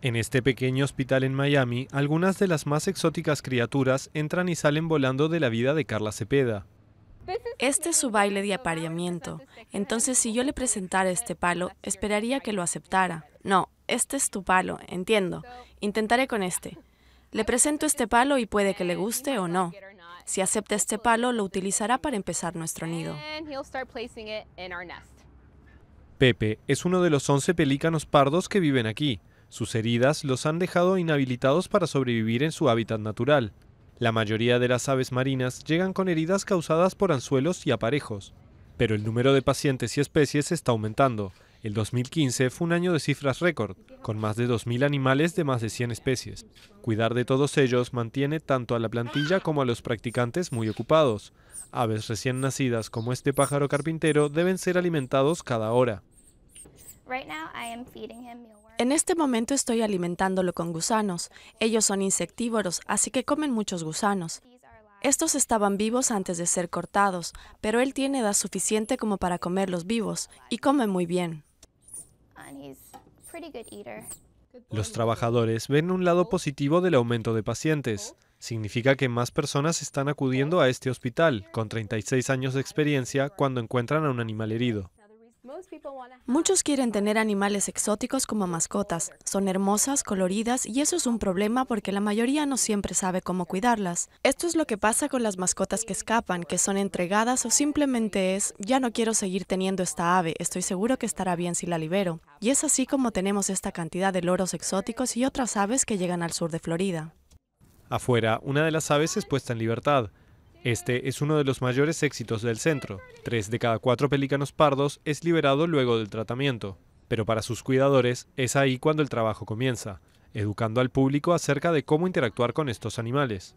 En este pequeño hospital en Miami, algunas de las más exóticas criaturas entran y salen volando de la vida de Carla Cepeda. Este es su baile de apareamiento, entonces si yo le presentara este palo, esperaría que lo aceptara. No, este es tu palo, entiendo. Intentaré con este. Le presento este palo y puede que le guste o no. Si acepta este palo, lo utilizará para empezar nuestro nido. Pepe es uno de los 11 pelícanos pardos que viven aquí. Sus heridas los han dejado inhabilitados para sobrevivir en su hábitat natural. La mayoría de las aves marinas llegan con heridas causadas por anzuelos y aparejos, pero el número de pacientes y especies está aumentando. El 2015 fue un año de cifras récord, con más de 2.000 animales de más de 100 especies. Cuidar de todos ellos mantiene tanto a la plantilla como a los practicantes muy ocupados. Aves recién nacidas como este pájaro carpintero deben ser alimentados cada hora. En este momento estoy alimentándolo con gusanos. Ellos son insectívoros, así que comen muchos gusanos. Estos estaban vivos antes de ser cortados, pero él tiene edad suficiente como para comerlos vivos y come muy bien. Los trabajadores ven un lado positivo del aumento de pacientes. Significa que más personas están acudiendo a este hospital, con 36 años de experiencia, cuando encuentran a un animal herido. Muchos quieren tener animales exóticos como mascotas. Son hermosas, coloridas y eso es un problema porque la mayoría no siempre sabe cómo cuidarlas. Esto es lo que pasa con las mascotas que escapan, que son entregadas o simplemente es, ya no quiero seguir teniendo esta ave, estoy seguro que estará bien si la libero. Y es así como tenemos esta cantidad de loros exóticos y otras aves que llegan al sur de Florida. Afuera, una de las aves es puesta en libertad. Este es uno de los mayores éxitos del centro. Tres de cada cuatro pelícanos pardos es liberado luego del tratamiento. Pero para sus cuidadores es ahí cuando el trabajo comienza, educando al público acerca de cómo interactuar con estos animales.